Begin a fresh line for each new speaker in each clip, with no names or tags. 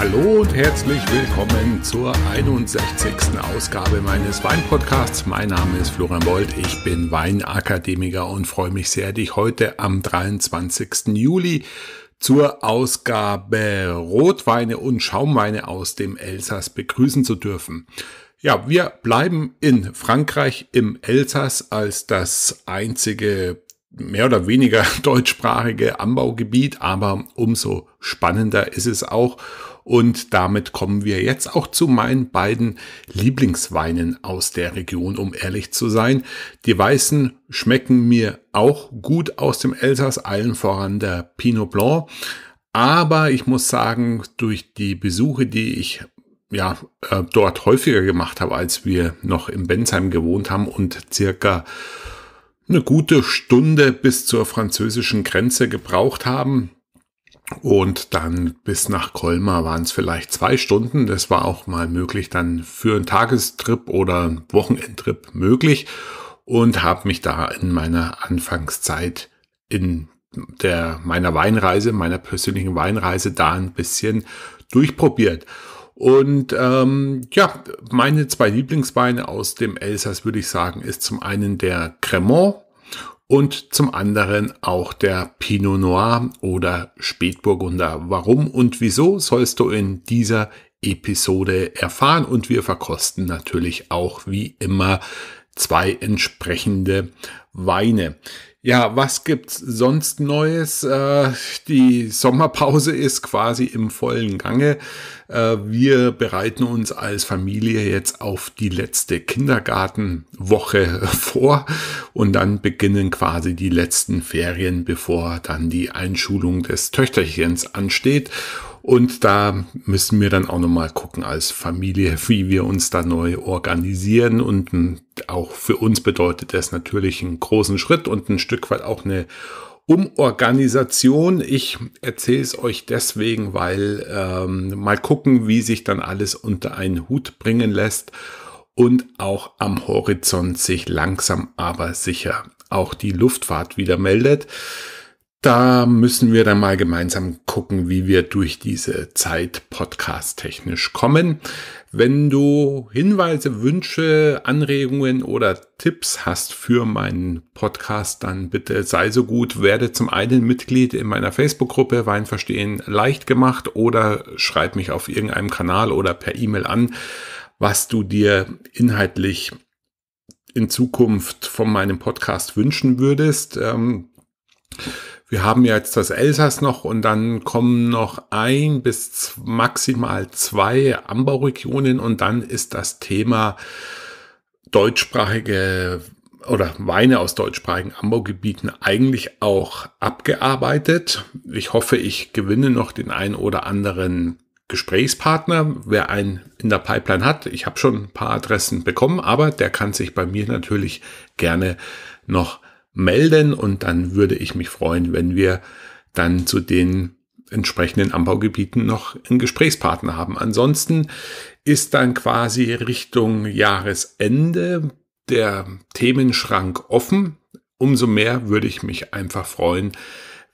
Hallo und herzlich willkommen zur 61. Ausgabe meines Weinpodcasts. Mein Name ist Florian Bold, ich bin Weinakademiker und freue mich sehr, dich heute am 23. Juli zur Ausgabe Rotweine und Schaumweine aus dem Elsass begrüßen zu dürfen. Ja, wir bleiben in Frankreich im Elsass als das einzige mehr oder weniger deutschsprachige Anbaugebiet, aber umso spannender ist es auch und damit kommen wir jetzt auch zu meinen beiden Lieblingsweinen aus der Region, um ehrlich zu sein. Die Weißen schmecken mir auch gut aus dem Elsass, allen voran der Pinot Blanc. Aber ich muss sagen, durch die Besuche, die ich ja, äh, dort häufiger gemacht habe, als wir noch in Bensheim gewohnt haben und circa eine gute Stunde bis zur französischen Grenze gebraucht haben, und dann bis nach Colmar waren es vielleicht zwei Stunden. Das war auch mal möglich, dann für einen Tagestrip oder Wochenendtrip möglich. Und habe mich da in meiner Anfangszeit in der, meiner Weinreise, meiner persönlichen Weinreise da ein bisschen durchprobiert. Und ähm, ja, meine zwei Lieblingsweine aus dem Elsass, würde ich sagen, ist zum einen der Cremant und zum anderen auch der Pinot Noir oder Spätburgunder. Warum und wieso sollst du in dieser Episode erfahren und wir verkosten natürlich auch wie immer zwei entsprechende Weine. Ja, was gibt's sonst Neues? Äh, die Sommerpause ist quasi im vollen Gange. Äh, wir bereiten uns als Familie jetzt auf die letzte Kindergartenwoche vor und dann beginnen quasi die letzten Ferien, bevor dann die Einschulung des Töchterchens ansteht. Und da müssen wir dann auch nochmal gucken als Familie, wie wir uns da neu organisieren. Und auch für uns bedeutet das natürlich einen großen Schritt und ein Stück weit auch eine Umorganisation. Ich erzähle es euch deswegen, weil ähm, mal gucken, wie sich dann alles unter einen Hut bringen lässt und auch am Horizont sich langsam aber sicher auch die Luftfahrt wieder meldet. Da müssen wir dann mal gemeinsam gucken, wie wir durch diese Zeit podcast-technisch kommen. Wenn du Hinweise, Wünsche, Anregungen oder Tipps hast für meinen Podcast, dann bitte sei so gut, werde zum einen Mitglied in meiner Facebook-Gruppe Weinverstehen leicht gemacht oder schreib mich auf irgendeinem Kanal oder per E-Mail an, was du dir inhaltlich in Zukunft von meinem Podcast wünschen würdest. Ähm, wir haben ja jetzt das Elsass noch und dann kommen noch ein bis maximal zwei Anbauregionen und dann ist das Thema deutschsprachige oder Weine aus deutschsprachigen Anbaugebieten eigentlich auch abgearbeitet. Ich hoffe, ich gewinne noch den einen oder anderen Gesprächspartner, wer einen in der Pipeline hat. Ich habe schon ein paar Adressen bekommen, aber der kann sich bei mir natürlich gerne noch melden und dann würde ich mich freuen, wenn wir dann zu den entsprechenden Anbaugebieten noch einen Gesprächspartner haben. Ansonsten ist dann quasi Richtung Jahresende der Themenschrank offen. Umso mehr würde ich mich einfach freuen,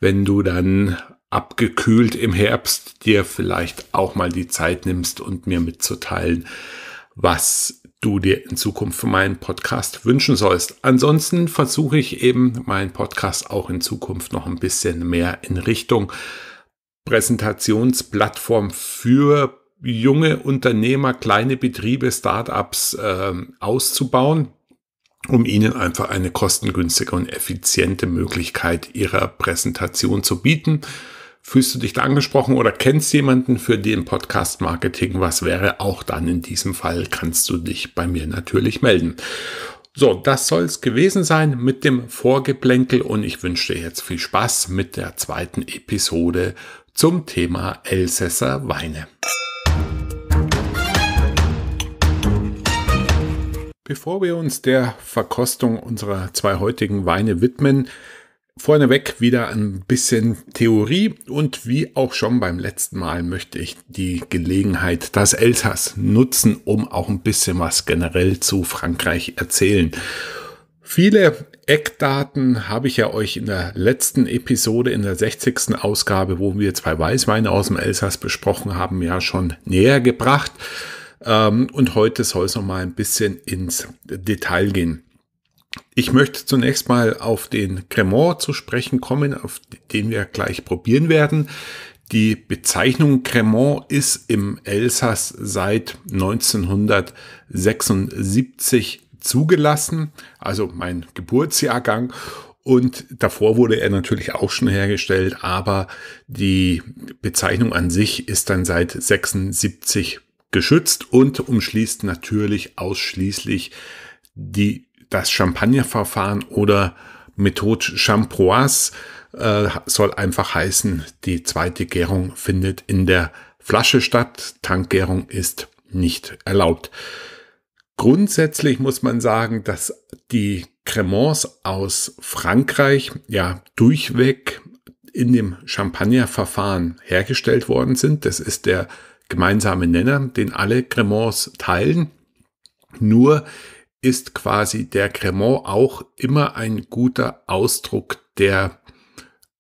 wenn du dann abgekühlt im Herbst dir vielleicht auch mal die Zeit nimmst und mir mitzuteilen, was du dir in Zukunft für meinen Podcast wünschen sollst. Ansonsten versuche ich eben meinen Podcast auch in Zukunft noch ein bisschen mehr in Richtung Präsentationsplattform für junge Unternehmer, kleine Betriebe, Startups äh, auszubauen, um ihnen einfach eine kostengünstige und effiziente Möglichkeit ihrer Präsentation zu bieten. Fühlst du dich da angesprochen oder kennst jemanden, für den Podcast Marketing was wäre? Auch dann in diesem Fall kannst du dich bei mir natürlich melden. So, das soll es gewesen sein mit dem Vorgeplänkel und ich wünsche dir jetzt viel Spaß mit der zweiten Episode zum Thema Elsässer Weine. Bevor wir uns der Verkostung unserer zwei heutigen Weine widmen, Vorneweg wieder ein bisschen Theorie und wie auch schon beim letzten Mal möchte ich die Gelegenheit, das Elsass nutzen, um auch ein bisschen was generell zu Frankreich erzählen. Viele Eckdaten habe ich ja euch in der letzten Episode, in der 60. Ausgabe, wo wir zwei Weißweine aus dem Elsass besprochen haben, ja schon näher gebracht. Ähm, und heute soll es nochmal ein bisschen ins Detail gehen. Ich möchte zunächst mal auf den Cremant zu sprechen kommen, auf den wir gleich probieren werden. Die Bezeichnung Cremant ist im Elsass seit 1976 zugelassen, also mein Geburtsjahrgang. Und davor wurde er natürlich auch schon hergestellt, aber die Bezeichnung an sich ist dann seit 76 geschützt und umschließt natürlich ausschließlich die das Champagnerverfahren oder Methode Champoise äh, soll einfach heißen, die zweite Gärung findet in der Flasche statt. Tankgärung ist nicht erlaubt. Grundsätzlich muss man sagen, dass die Cremants aus Frankreich ja durchweg in dem Champagnerverfahren hergestellt worden sind. Das ist der gemeinsame Nenner, den alle Cremants teilen. Nur ist quasi der Cremant auch immer ein guter Ausdruck der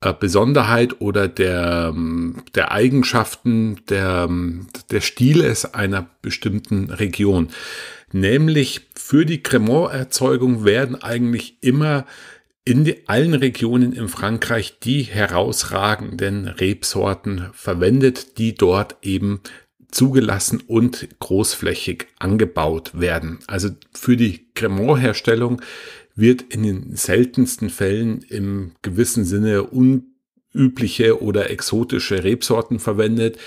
äh, Besonderheit oder der, ähm, der Eigenschaften, der, ähm, der Stiles einer bestimmten Region. Nämlich für die Cremant-Erzeugung werden eigentlich immer in allen Regionen in Frankreich die herausragenden Rebsorten verwendet, die dort eben zugelassen und großflächig angebaut werden. Also für die Cremant-Herstellung wird in den seltensten Fällen im gewissen Sinne unübliche oder exotische Rebsorten verwendet.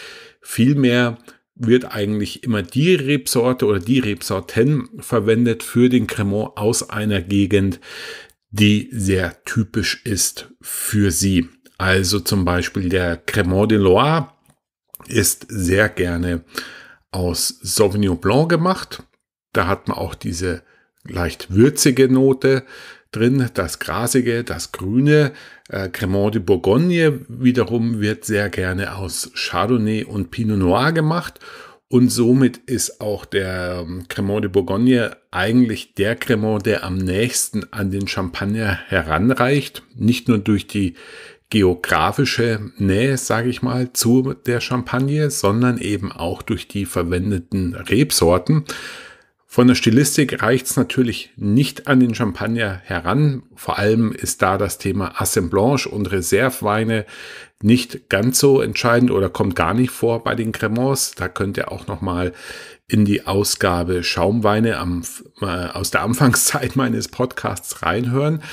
Vielmehr wird eigentlich immer die Rebsorte oder die Rebsorten verwendet für den Cremant aus einer Gegend, die sehr typisch ist für sie. Also zum Beispiel der Cremant de Loire ist sehr gerne aus Sauvignon Blanc gemacht. Da hat man auch diese leicht würzige Note drin, das Grasige, das Grüne. Äh, Cremant de Bourgogne wiederum wird sehr gerne aus Chardonnay und Pinot Noir gemacht. Und somit ist auch der ähm, Cremant de Bourgogne eigentlich der Cremant, der am nächsten an den Champagner heranreicht. Nicht nur durch die geografische Nähe, sage ich mal, zu der Champagne, sondern eben auch durch die verwendeten Rebsorten. Von der Stilistik reicht es natürlich nicht an den Champagner heran. Vor allem ist da das Thema Assemblage und Reserveweine nicht ganz so entscheidend oder kommt gar nicht vor bei den Cremants. Da könnt ihr auch noch mal in die Ausgabe Schaumweine am, äh, aus der Anfangszeit meines Podcasts reinhören.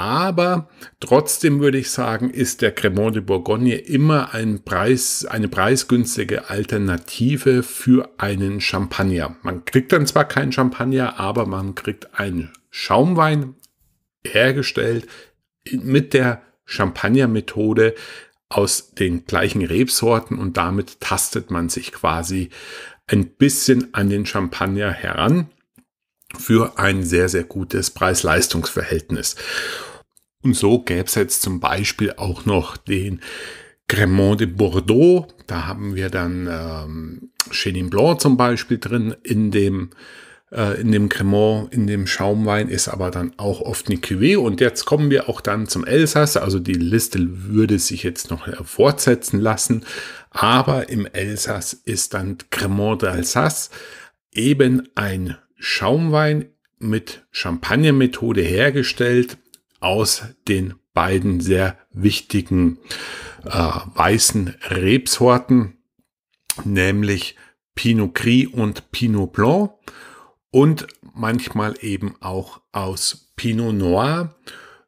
Aber trotzdem würde ich sagen, ist der Cremant de Bourgogne immer ein Preis, eine preisgünstige Alternative für einen Champagner. Man kriegt dann zwar keinen Champagner, aber man kriegt einen Schaumwein hergestellt mit der Champagner-Methode aus den gleichen Rebsorten und damit tastet man sich quasi ein bisschen an den Champagner heran für ein sehr, sehr gutes Preis-Leistungs-Verhältnis. Und so gäbe es jetzt zum Beispiel auch noch den Cremant de Bordeaux. Da haben wir dann ähm, Chenin Blanc zum Beispiel drin in dem äh, in dem Cremant, in dem Schaumwein ist aber dann auch oft eine Cuvée. Und jetzt kommen wir auch dann zum Elsass. Also die Liste würde sich jetzt noch fortsetzen lassen. Aber im Elsass ist dann Cremant d'Alsace eben ein Schaumwein mit Champagnermethode hergestellt aus den beiden sehr wichtigen äh, weißen Rebsorten, nämlich Pinot Gris und Pinot Blanc und manchmal eben auch aus Pinot Noir,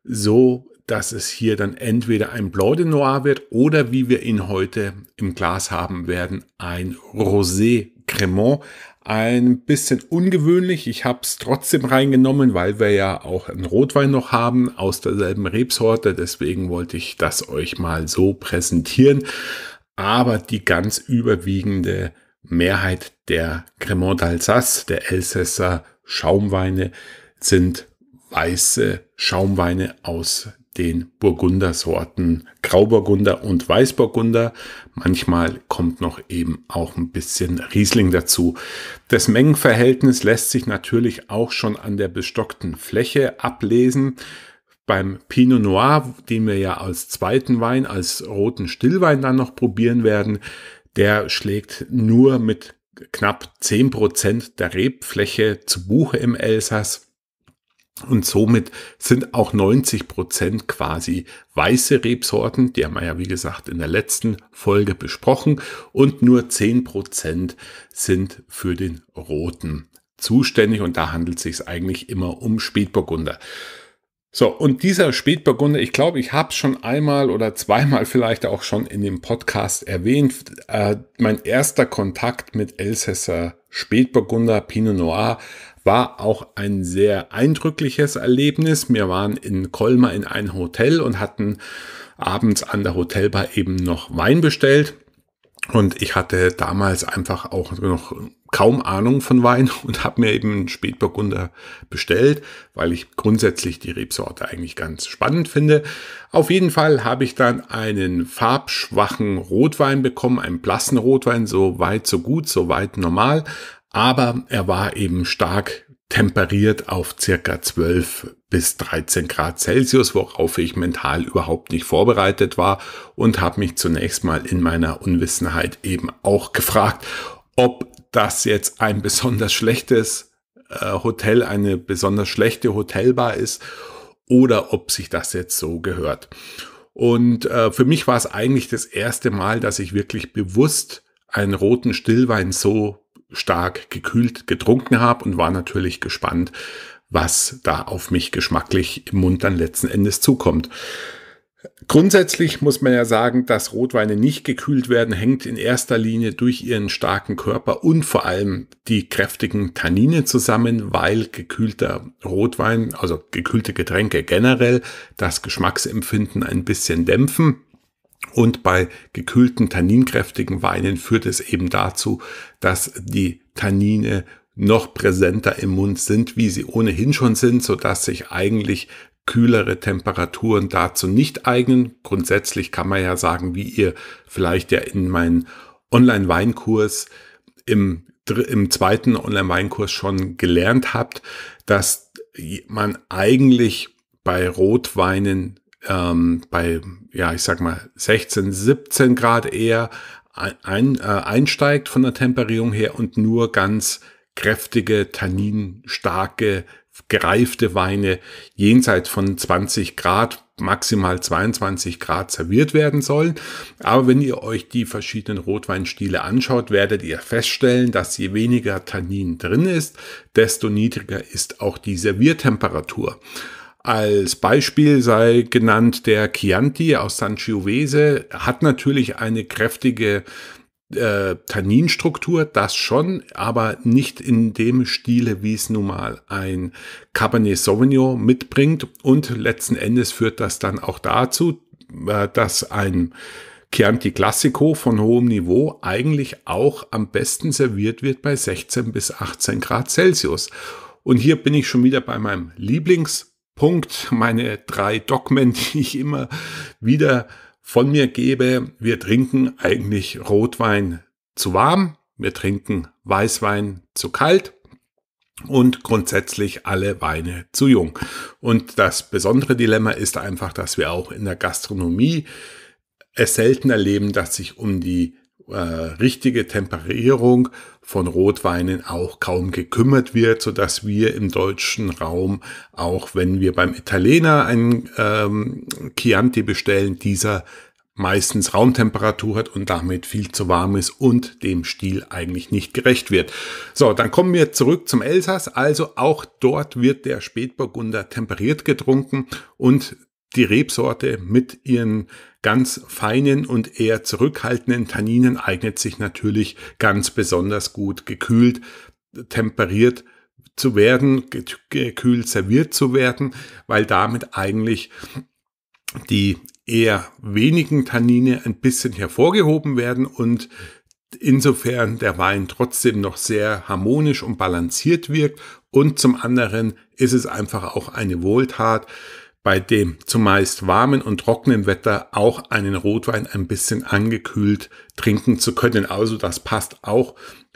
so dass es hier dann entweder ein Blanc de Noir wird oder wie wir ihn heute im Glas haben werden, ein Rosé Cremant, ein bisschen ungewöhnlich. Ich habe es trotzdem reingenommen, weil wir ja auch einen Rotwein noch haben aus derselben Rebsorte. Deswegen wollte ich das euch mal so präsentieren. Aber die ganz überwiegende Mehrheit der Cremant d'Alsace, der Elsässer Schaumweine, sind weiße Schaumweine aus den Burgundersorten Grauburgunder und Weißburgunder. Manchmal kommt noch eben auch ein bisschen Riesling dazu. Das Mengenverhältnis lässt sich natürlich auch schon an der bestockten Fläche ablesen. Beim Pinot Noir, den wir ja als zweiten Wein, als roten Stillwein dann noch probieren werden, der schlägt nur mit knapp 10% der Rebfläche zu Buche im Elsass. Und somit sind auch 90 Prozent quasi weiße Rebsorten, die haben wir ja wie gesagt in der letzten Folge besprochen, und nur 10 Prozent sind für den roten zuständig und da handelt es sich eigentlich immer um Spätburgunder. So, und dieser Spätburgunder, ich glaube, ich habe es schon einmal oder zweimal vielleicht auch schon in dem Podcast erwähnt. Äh, mein erster Kontakt mit Elsässer Spätburgunder Pinot Noir war auch ein sehr eindrückliches Erlebnis. Wir waren in Colmar in einem Hotel und hatten abends an der Hotelbar eben noch Wein bestellt. Und ich hatte damals einfach auch noch kaum Ahnung von Wein und habe mir eben einen Spätburgunder bestellt, weil ich grundsätzlich die Rebsorte eigentlich ganz spannend finde. Auf jeden Fall habe ich dann einen farbschwachen Rotwein bekommen, einen blassen Rotwein, so weit, so gut, so weit normal aber er war eben stark temperiert auf circa 12 bis 13 Grad Celsius, worauf ich mental überhaupt nicht vorbereitet war und habe mich zunächst mal in meiner Unwissenheit eben auch gefragt, ob das jetzt ein besonders schlechtes äh, Hotel, eine besonders schlechte Hotelbar ist oder ob sich das jetzt so gehört. Und äh, für mich war es eigentlich das erste Mal, dass ich wirklich bewusst einen roten Stillwein so stark gekühlt getrunken habe und war natürlich gespannt, was da auf mich geschmacklich im Mund dann letzten Endes zukommt. Grundsätzlich muss man ja sagen, dass Rotweine nicht gekühlt werden, hängt in erster Linie durch ihren starken Körper und vor allem die kräftigen Tannine zusammen, weil gekühlter Rotwein, also gekühlte Getränke generell, das Geschmacksempfinden ein bisschen dämpfen. Und bei gekühlten tanninkräftigen Weinen führt es eben dazu, dass die Tannine noch präsenter im Mund sind, wie sie ohnehin schon sind, so dass sich eigentlich kühlere Temperaturen dazu nicht eignen. Grundsätzlich kann man ja sagen, wie ihr vielleicht ja in meinen Online-Weinkurs im, im zweiten Online-Weinkurs schon gelernt habt, dass man eigentlich bei Rotweinen ähm, bei, ja, ich sag mal, 16, 17 Grad eher ein, äh, einsteigt von der Temperierung her und nur ganz kräftige, tanninstarke, gereifte Weine jenseits von 20 Grad, maximal 22 Grad serviert werden sollen. Aber wenn ihr euch die verschiedenen Rotweinstile anschaut, werdet ihr feststellen, dass je weniger Tannin drin ist, desto niedriger ist auch die Serviertemperatur. Als Beispiel sei genannt der Chianti aus Sangiovese, hat natürlich eine kräftige äh, Tanninstruktur, das schon, aber nicht in dem Stile, wie es nun mal ein Cabernet Sauvignon mitbringt. Und letzten Endes führt das dann auch dazu, äh, dass ein Chianti Classico von hohem Niveau eigentlich auch am besten serviert wird bei 16 bis 18 Grad Celsius. Und hier bin ich schon wieder bei meinem Lieblings- Punkt, meine drei Dogmen, die ich immer wieder von mir gebe. Wir trinken eigentlich Rotwein zu warm, wir trinken Weißwein zu kalt und grundsätzlich alle Weine zu jung. Und das besondere Dilemma ist einfach, dass wir auch in der Gastronomie es selten erleben, dass sich um die äh, richtige Temperierung von Rotweinen auch kaum gekümmert wird, so dass wir im deutschen Raum, auch wenn wir beim Italiener einen ähm, Chianti bestellen, dieser meistens Raumtemperatur hat und damit viel zu warm ist und dem Stil eigentlich nicht gerecht wird. So, dann kommen wir zurück zum Elsass. Also auch dort wird der Spätburgunder temperiert getrunken und die Rebsorte mit ihren ganz feinen und eher zurückhaltenden Tanninen eignet sich natürlich ganz besonders gut, gekühlt, temperiert zu werden, gekühlt serviert zu werden, weil damit eigentlich die eher wenigen Tannine ein bisschen hervorgehoben werden und insofern der Wein trotzdem noch sehr harmonisch und balanciert wirkt. Und zum anderen ist es einfach auch eine Wohltat, bei dem zumeist warmen und trockenen Wetter auch einen Rotwein ein bisschen angekühlt trinken zu können. Also das passt auch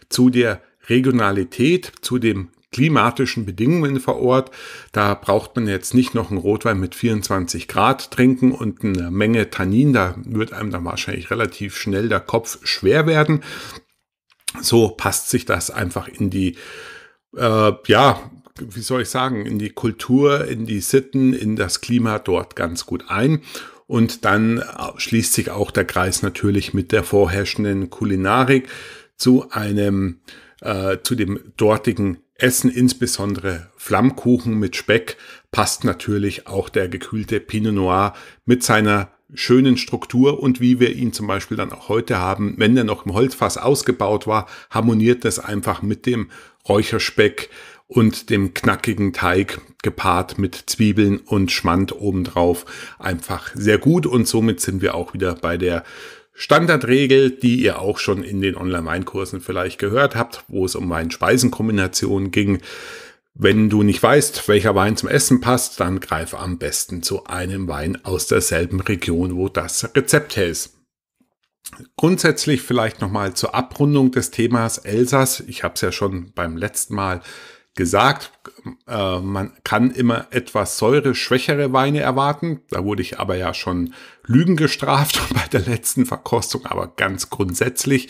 zu der Regionalität, zu den klimatischen Bedingungen vor Ort. Da braucht man jetzt nicht noch einen Rotwein mit 24 Grad trinken und eine Menge Tannin. Da wird einem dann wahrscheinlich relativ schnell der Kopf schwer werden. So passt sich das einfach in die, äh, ja, wie soll ich sagen, in die Kultur, in die Sitten, in das Klima dort ganz gut ein. Und dann äh, schließt sich auch der Kreis natürlich mit der vorherrschenden Kulinarik zu einem, äh, zu dem dortigen Essen, insbesondere Flammkuchen mit Speck, passt natürlich auch der gekühlte Pinot Noir mit seiner schönen Struktur und wie wir ihn zum Beispiel dann auch heute haben, wenn er noch im Holzfass ausgebaut war, harmoniert das einfach mit dem Räucherspeck, und dem knackigen Teig gepaart mit Zwiebeln und Schmand obendrauf einfach sehr gut. Und somit sind wir auch wieder bei der Standardregel, die ihr auch schon in den Online-Weinkursen vielleicht gehört habt, wo es um Wein-Speisenkombinationen ging. Wenn du nicht weißt, welcher Wein zum Essen passt, dann greif am besten zu einem Wein aus derselben Region, wo das Rezept her ist. Grundsätzlich vielleicht nochmal zur Abrundung des Themas Elsass. Ich habe es ja schon beim letzten Mal gesagt, äh, man kann immer etwas säure-schwächere Weine erwarten. Da wurde ich aber ja schon Lügen gestraft bei der letzten Verkostung. Aber ganz grundsätzlich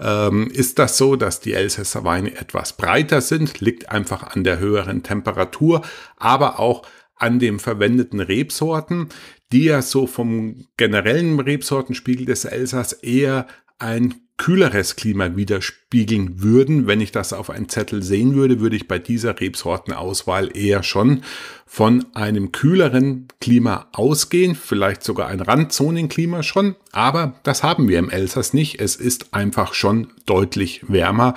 ähm, ist das so, dass die Elsässer Weine etwas breiter sind, liegt einfach an der höheren Temperatur, aber auch an dem verwendeten Rebsorten, die ja so vom generellen Rebsortenspiegel des Elsass eher ein kühleres Klima widerspiegeln würden. Wenn ich das auf einen Zettel sehen würde, würde ich bei dieser Rebsortenauswahl eher schon von einem kühleren Klima ausgehen, vielleicht sogar ein Randzonenklima schon, aber das haben wir im Elsass nicht. Es ist einfach schon deutlich wärmer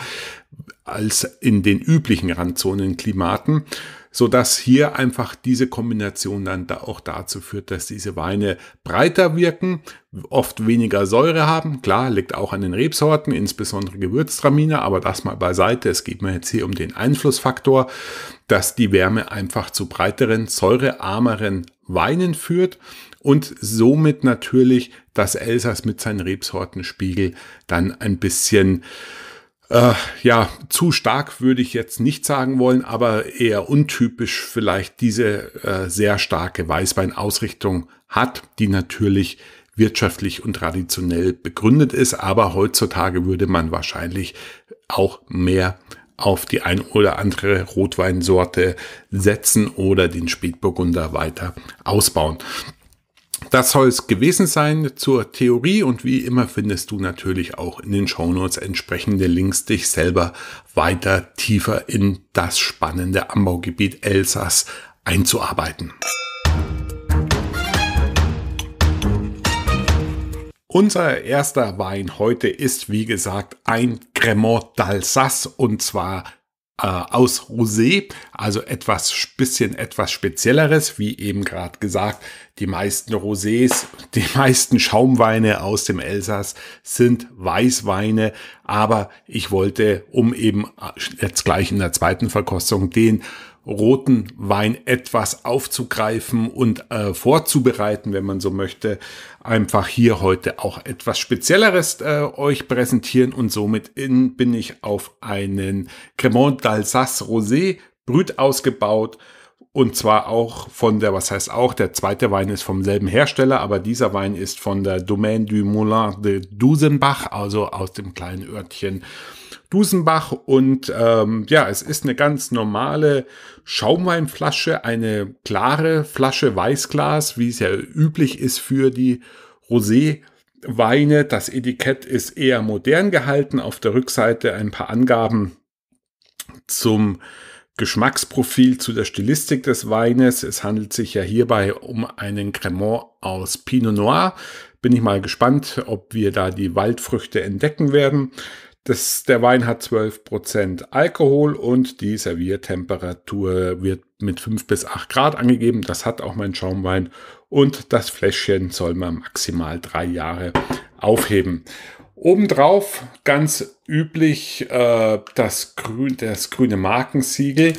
als in den üblichen Randzonenklimaten sodass hier einfach diese Kombination dann da auch dazu führt, dass diese Weine breiter wirken, oft weniger Säure haben. Klar, liegt auch an den Rebsorten, insbesondere Gewürztraminer, aber das mal beiseite. Es geht mir jetzt hier um den Einflussfaktor, dass die Wärme einfach zu breiteren, säurearmeren Weinen führt und somit natürlich das Elsass mit seinen Rebsortenspiegel dann ein bisschen äh, ja, zu stark würde ich jetzt nicht sagen wollen, aber eher untypisch vielleicht diese äh, sehr starke Weißweinausrichtung hat, die natürlich wirtschaftlich und traditionell begründet ist, aber heutzutage würde man wahrscheinlich auch mehr auf die ein oder andere Rotweinsorte setzen oder den Spätburgunder weiter ausbauen. Das soll es gewesen sein zur Theorie und wie immer findest du natürlich auch in den Shownotes entsprechende Links, dich selber weiter tiefer in das spannende Anbaugebiet Elsass einzuarbeiten. Unser erster Wein heute ist, wie gesagt, ein Cremant d'Alsace und zwar äh, aus Rosé, also etwas bisschen etwas spezielleres, wie eben gerade gesagt, die meisten Rosés, die meisten Schaumweine aus dem Elsass sind Weißweine, aber ich wollte, um eben äh, jetzt gleich in der zweiten Verkostung den roten Wein etwas aufzugreifen und äh, vorzubereiten, wenn man so möchte, einfach hier heute auch etwas Spezielleres äh, euch präsentieren und somit in, bin ich auf einen Cremant d'Alsace Rosé Brüt ausgebaut und zwar auch von der, was heißt auch, der zweite Wein ist vom selben Hersteller, aber dieser Wein ist von der Domaine du Moulin de Dusenbach, also aus dem kleinen Örtchen Dusenbach und ähm, ja, es ist eine ganz normale Schaumweinflasche, eine klare Flasche Weißglas, wie es ja üblich ist für die Rosé. Weine, das Etikett ist eher modern gehalten. Auf der Rückseite ein paar Angaben zum Geschmacksprofil zu der Stilistik des Weines. Es handelt sich ja hierbei um einen Cremant aus Pinot Noir. Bin ich mal gespannt, ob wir da die Waldfrüchte entdecken werden. Das, der Wein hat 12% Alkohol und die Serviertemperatur wird mit 5 bis 8 Grad angegeben. Das hat auch mein Schaumwein. Und das Fläschchen soll man maximal drei Jahre aufheben. Obendrauf ganz üblich äh, das, grün, das grüne Markensiegel.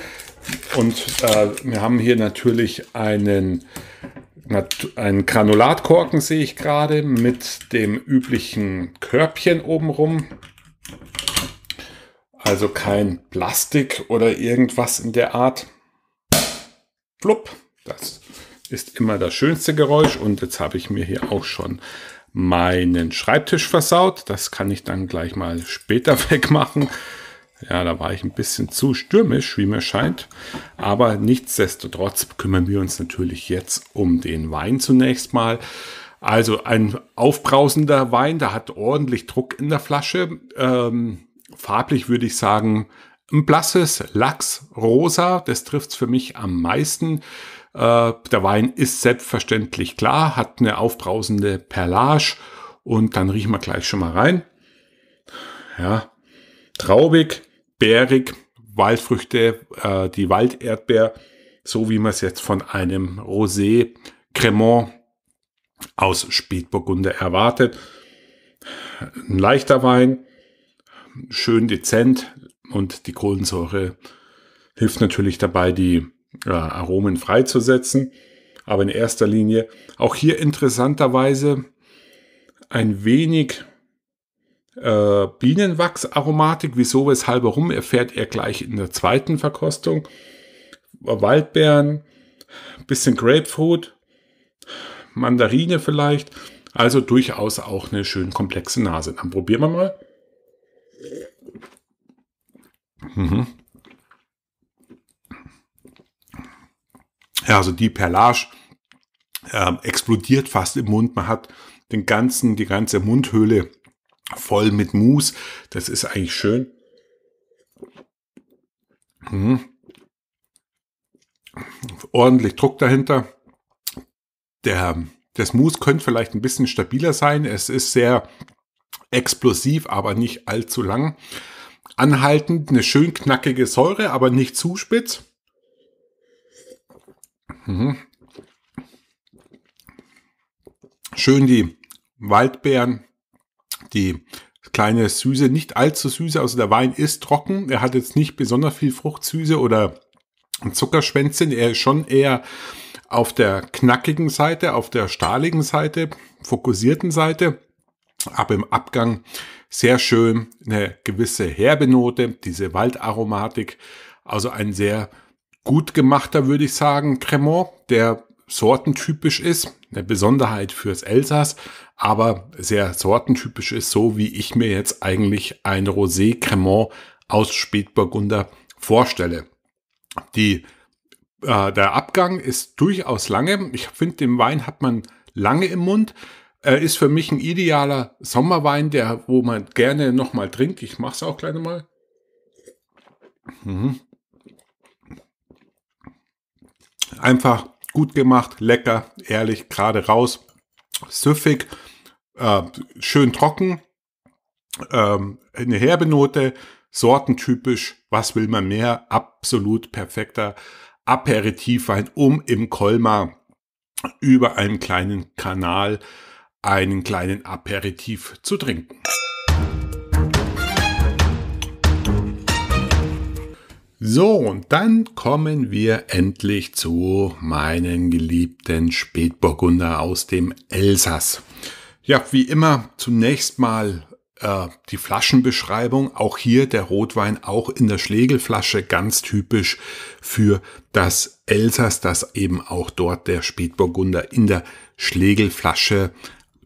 Und äh, wir haben hier natürlich einen, einen Granulatkorken, sehe ich gerade, mit dem üblichen Körbchen obenrum. Also kein Plastik oder irgendwas in der Art. Plupp, das ist immer das schönste Geräusch. Und jetzt habe ich mir hier auch schon meinen Schreibtisch versaut. Das kann ich dann gleich mal später wegmachen. Ja, da war ich ein bisschen zu stürmisch, wie mir scheint. Aber nichtsdestotrotz kümmern wir uns natürlich jetzt um den Wein zunächst mal. Also ein aufbrausender Wein, der hat ordentlich Druck in der Flasche. Ähm, farblich würde ich sagen, ein blasses Lachsrosa, das trifft es für mich am meisten. Äh, der Wein ist selbstverständlich klar, hat eine aufbrausende Perlage und dann riechen wir gleich schon mal rein. Ja, traubig, bärig, Waldfrüchte, äh, die Walderdbeer, so wie man es jetzt von einem Rosé Cremant aus Spätburgunder erwartet. Ein leichter Wein, schön dezent und die Kohlensäure hilft natürlich dabei, die äh, Aromen freizusetzen. Aber in erster Linie auch hier interessanterweise ein wenig äh, Bienenwachsaromatik. Wieso, weshalb, warum, erfährt er gleich in der zweiten Verkostung. Waldbeeren, bisschen Grapefruit, Mandarine vielleicht. Also durchaus auch eine schön komplexe Nase. Dann probieren wir mal. Mhm. Ja, also die Perlage äh, explodiert fast im Mund. Man hat den ganzen, die ganze Mundhöhle voll mit Mousse. Das ist eigentlich schön. Mhm. Ordentlich Druck dahinter. Der, das Mousse könnte vielleicht ein bisschen stabiler sein. Es ist sehr explosiv, aber nicht allzu lang anhaltend, eine schön knackige Säure, aber nicht zu spitz. Mhm. Schön die Waldbeeren, die kleine Süße, nicht allzu süße, also der Wein ist trocken, er hat jetzt nicht besonders viel Fruchtsüße oder Zuckerschwänzchen, er ist schon eher auf der knackigen Seite, auf der stahligen Seite, fokussierten Seite, aber im Abgang sehr schön, eine gewisse Herbenote, diese Waldaromatik. Also ein sehr gut gemachter, würde ich sagen, Cremant, der sortentypisch ist. Eine Besonderheit fürs Elsass, aber sehr sortentypisch ist, so wie ich mir jetzt eigentlich ein Rosé Cremant aus Spätburgunder vorstelle. Die, äh, der Abgang ist durchaus lange. Ich finde, den Wein hat man lange im Mund. Er ist für mich ein idealer Sommerwein, der, wo man gerne nochmal trinkt. Ich mache es auch gleich nochmal. Mhm. Einfach gut gemacht, lecker, ehrlich, gerade raus, süffig, äh, schön trocken, ähm, eine herbe Note, sortentypisch, was will man mehr, absolut perfekter Aperitivwein, um im Kolmar über einen kleinen Kanal äh, einen kleinen Aperitif zu trinken. So, und dann kommen wir endlich zu meinen geliebten Spätburgunder aus dem Elsass. Ja, wie immer, zunächst mal äh, die Flaschenbeschreibung. Auch hier der Rotwein, auch in der Schlegelflasche, ganz typisch für das Elsass, dass eben auch dort der Spätburgunder in der Schlegelflasche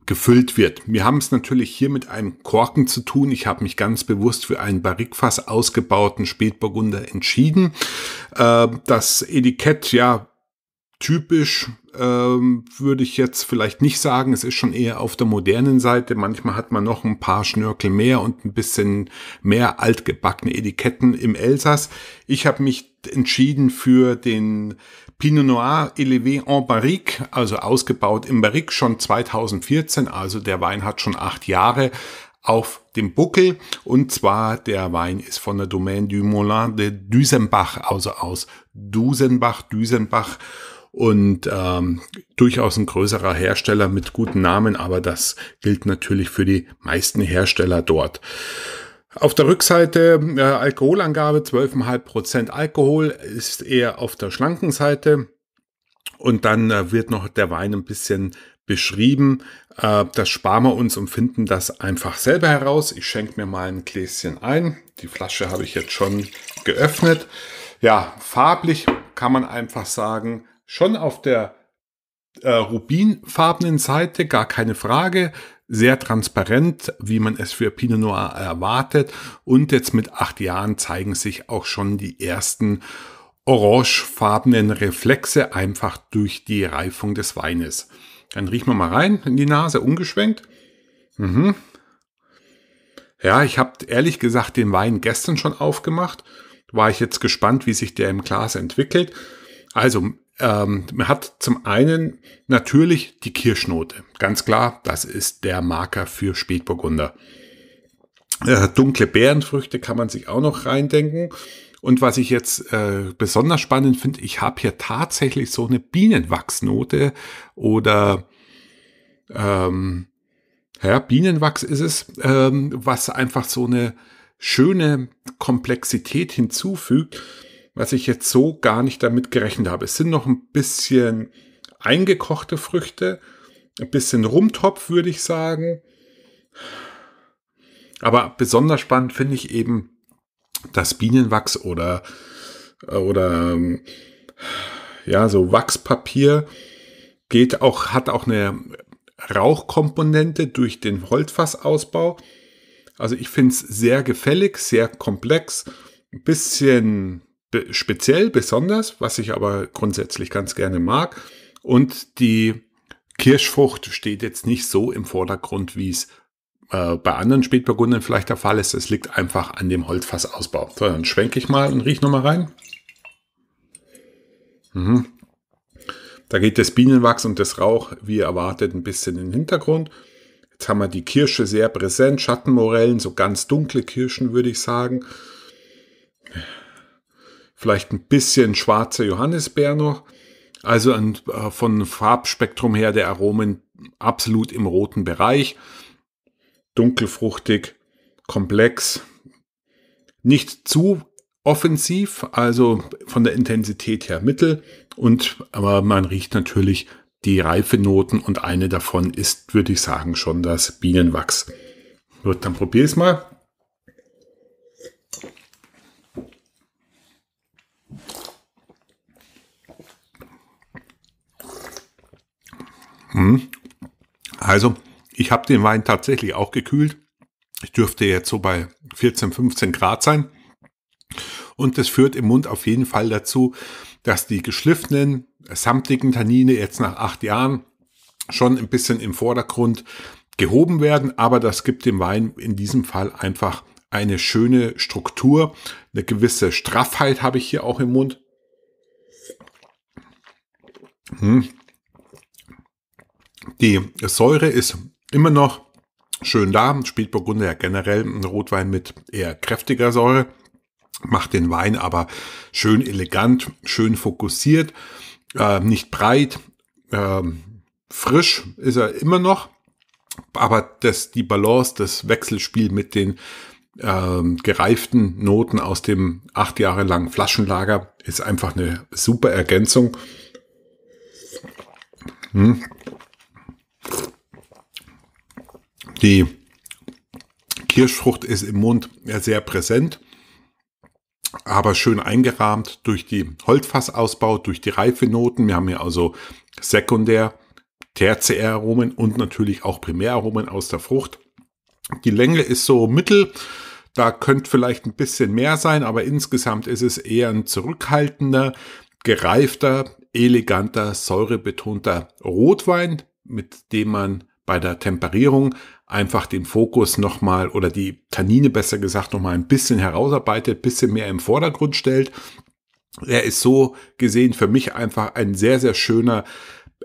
gefüllt wird. Wir haben es natürlich hier mit einem Korken zu tun. Ich habe mich ganz bewusst für einen Barrikfass ausgebauten Spätburgunder entschieden. Ähm, das Etikett, ja, typisch ähm, würde ich jetzt vielleicht nicht sagen. Es ist schon eher auf der modernen Seite. Manchmal hat man noch ein paar Schnörkel mehr und ein bisschen mehr altgebackene Etiketten im Elsass. Ich habe mich entschieden für den Pinot Noir élevé en Barrique, also ausgebaut im Barrique schon 2014, also der Wein hat schon acht Jahre auf dem Buckel. Und zwar der Wein ist von der Domaine du Moulin de Dusenbach, also aus Dusenbach, Dusenbach. Und ähm, durchaus ein größerer Hersteller mit guten Namen, aber das gilt natürlich für die meisten Hersteller dort. Auf der Rückseite äh, Alkoholangabe 12,5% Alkohol ist eher auf der schlanken Seite. Und dann äh, wird noch der Wein ein bisschen beschrieben. Äh, das sparen wir uns und finden das einfach selber heraus. Ich schenke mir mal ein Gläschen ein. Die Flasche habe ich jetzt schon geöffnet. Ja, farblich kann man einfach sagen, schon auf der äh, rubinfarbenen Seite, gar keine Frage sehr transparent, wie man es für Pinot Noir erwartet. Und jetzt mit acht Jahren zeigen sich auch schon die ersten orangefarbenen Reflexe einfach durch die Reifung des Weines. Dann riechen wir mal rein in die Nase, ungeschwenkt. Mhm. Ja, ich habe ehrlich gesagt den Wein gestern schon aufgemacht. War ich jetzt gespannt, wie sich der im Glas entwickelt. Also ähm, man hat zum einen natürlich die Kirschnote. Ganz klar, das ist der Marker für Spätburgunder. Äh, dunkle Bärenfrüchte kann man sich auch noch reindenken. Und was ich jetzt äh, besonders spannend finde, ich habe hier tatsächlich so eine Bienenwachsnote oder ähm, ja, Bienenwachs ist es, ähm, was einfach so eine schöne Komplexität hinzufügt was ich jetzt so gar nicht damit gerechnet habe. Es sind noch ein bisschen eingekochte Früchte, ein bisschen Rumtopf, würde ich sagen. Aber besonders spannend finde ich eben das Bienenwachs oder, oder ja, so Wachspapier geht auch, hat auch eine Rauchkomponente durch den Holzfassausbau. Also ich finde es sehr gefällig, sehr komplex, ein bisschen speziell besonders, was ich aber grundsätzlich ganz gerne mag. Und die Kirschfrucht steht jetzt nicht so im Vordergrund, wie es äh, bei anderen Spätburgunden vielleicht der Fall ist. Es liegt einfach an dem Holzfassausbau. So, dann schwenke ich mal und riech nochmal rein. Mhm. Da geht das Bienenwachs und das Rauch, wie erwartet, ein bisschen in den Hintergrund. Jetzt haben wir die Kirsche sehr präsent, Schattenmorellen, so ganz dunkle Kirschen, würde ich sagen vielleicht ein bisschen schwarzer Johannisbeer noch. Also ein, äh, von Farbspektrum her der Aromen absolut im roten Bereich. Dunkelfruchtig, komplex, nicht zu offensiv, also von der Intensität her mittel. Und aber man riecht natürlich die Noten und eine davon ist, würde ich sagen, schon das Bienenwachs. Gut, dann probier es mal. Hm. Also, ich habe den Wein tatsächlich auch gekühlt. Ich dürfte jetzt so bei 14, 15 Grad sein. Und das führt im Mund auf jeden Fall dazu, dass die geschliffenen, samtigen Tannine jetzt nach acht Jahren schon ein bisschen im Vordergrund gehoben werden. Aber das gibt dem Wein in diesem Fall einfach eine schöne Struktur, eine gewisse Straffheit habe ich hier auch im Mund. Hm. Die Säure ist immer noch schön da. spielt Burgunder ja generell ein Rotwein mit eher kräftiger Säure. Macht den Wein aber schön elegant, schön fokussiert, äh, nicht breit. Äh, frisch ist er immer noch. Aber das, die Balance, das Wechselspiel mit den ähm, gereiften Noten aus dem acht Jahre langen Flaschenlager ist einfach eine super Ergänzung. Hm. Die Kirschfrucht ist im Mund sehr präsent, aber schön eingerahmt durch die Holzfassausbau, durch die Noten. Wir haben hier also sekundär, tertiär Aromen und natürlich auch primäraromen aus der Frucht. Die Länge ist so mittel da könnte vielleicht ein bisschen mehr sein, aber insgesamt ist es eher ein zurückhaltender, gereifter, eleganter, säurebetonter Rotwein, mit dem man bei der Temperierung einfach den Fokus nochmal oder die Tannine besser gesagt nochmal ein bisschen herausarbeitet, bisschen mehr im Vordergrund stellt. Er ist so gesehen für mich einfach ein sehr, sehr schöner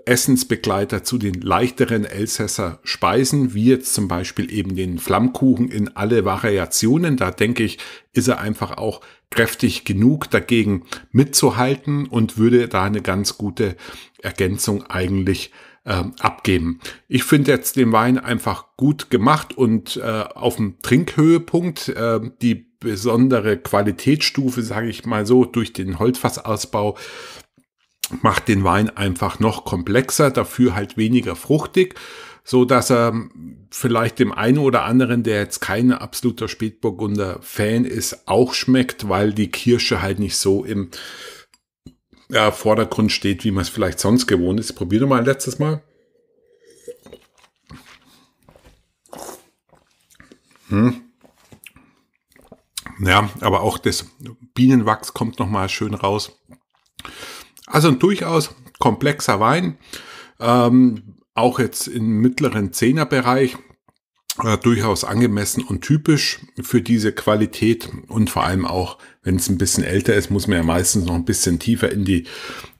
Essensbegleiter zu den leichteren Elsässer Speisen, wie jetzt zum Beispiel eben den Flammkuchen in alle Variationen. Da denke ich, ist er einfach auch kräftig genug dagegen mitzuhalten und würde da eine ganz gute Ergänzung eigentlich ähm, abgeben. Ich finde jetzt den Wein einfach gut gemacht und äh, auf dem Trinkhöhepunkt äh, die besondere Qualitätsstufe, sage ich mal so, durch den Holzfassausbau macht den Wein einfach noch komplexer, dafür halt weniger fruchtig, so dass er vielleicht dem einen oder anderen, der jetzt kein absoluter Spätburgunder Fan ist, auch schmeckt, weil die Kirsche halt nicht so im äh, Vordergrund steht, wie man es vielleicht sonst gewohnt ist. Probier doch mal ein letztes Mal. Hm. Ja, aber auch das Bienenwachs kommt noch mal schön raus. Also ein durchaus komplexer Wein, ähm, auch jetzt im mittleren Zehnerbereich, äh, durchaus angemessen und typisch für diese Qualität und vor allem auch, wenn es ein bisschen älter ist, muss man ja meistens noch ein bisschen tiefer in die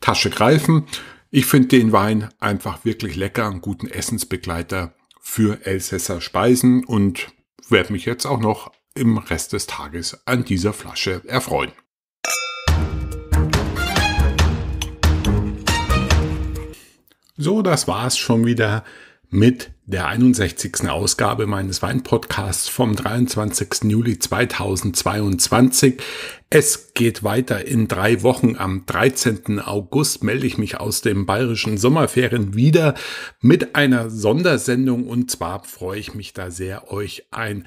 Tasche greifen. Ich finde den Wein einfach wirklich lecker, einen guten Essensbegleiter für Elsässer Speisen und werde mich jetzt auch noch im Rest des Tages an dieser Flasche erfreuen. So, das war's schon wieder mit der 61. Ausgabe meines Weinpodcasts vom 23. Juli 2022. Es geht weiter in drei Wochen. Am 13. August melde ich mich aus dem bayerischen Sommerferien wieder mit einer Sondersendung und zwar freue ich mich da sehr, euch ein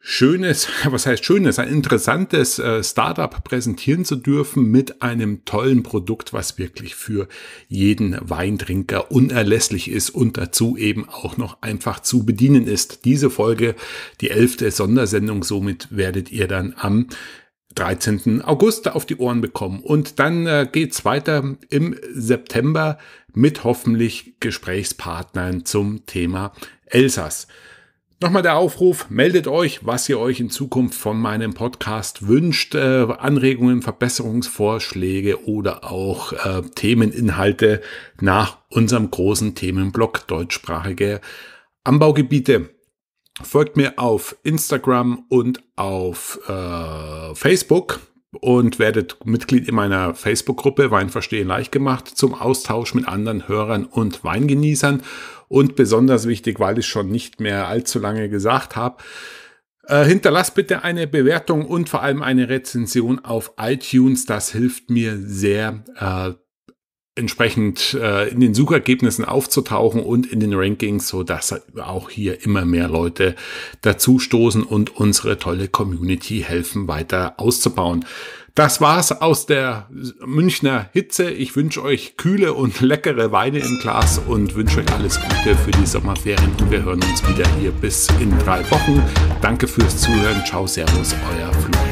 schönes, was heißt schönes, ein interessantes äh, Startup präsentieren zu dürfen mit einem tollen Produkt, was wirklich für jeden Weintrinker unerlässlich ist und dazu eben auch noch einfach zu bedienen ist. Diese Folge, die elfte Sondersendung, somit werdet ihr dann am 13. August auf die Ohren bekommen. Und dann äh, geht's weiter im September mit hoffentlich Gesprächspartnern zum Thema Elsass. Nochmal der Aufruf, meldet euch, was ihr euch in Zukunft von meinem Podcast wünscht, äh, Anregungen, Verbesserungsvorschläge oder auch äh, Themeninhalte nach unserem großen Themenblock deutschsprachige Anbaugebiete. Folgt mir auf Instagram und auf äh, Facebook und werdet Mitglied in meiner Facebook-Gruppe Wein verstehen leicht gemacht zum Austausch mit anderen Hörern und Weingenießern. Und besonders wichtig, weil ich schon nicht mehr allzu lange gesagt habe, äh, hinterlasst bitte eine Bewertung und vor allem eine Rezension auf iTunes. Das hilft mir sehr, äh, entsprechend äh, in den Suchergebnissen aufzutauchen und in den Rankings, so dass auch hier immer mehr Leute dazu stoßen und unsere tolle Community helfen weiter auszubauen. Das war's aus der Münchner Hitze. Ich wünsche euch kühle und leckere Weine im Glas und wünsche euch alles Gute für die Sommerferien. Und wir hören uns wieder hier bis in drei Wochen. Danke fürs Zuhören. Ciao, Servus, euer Florian.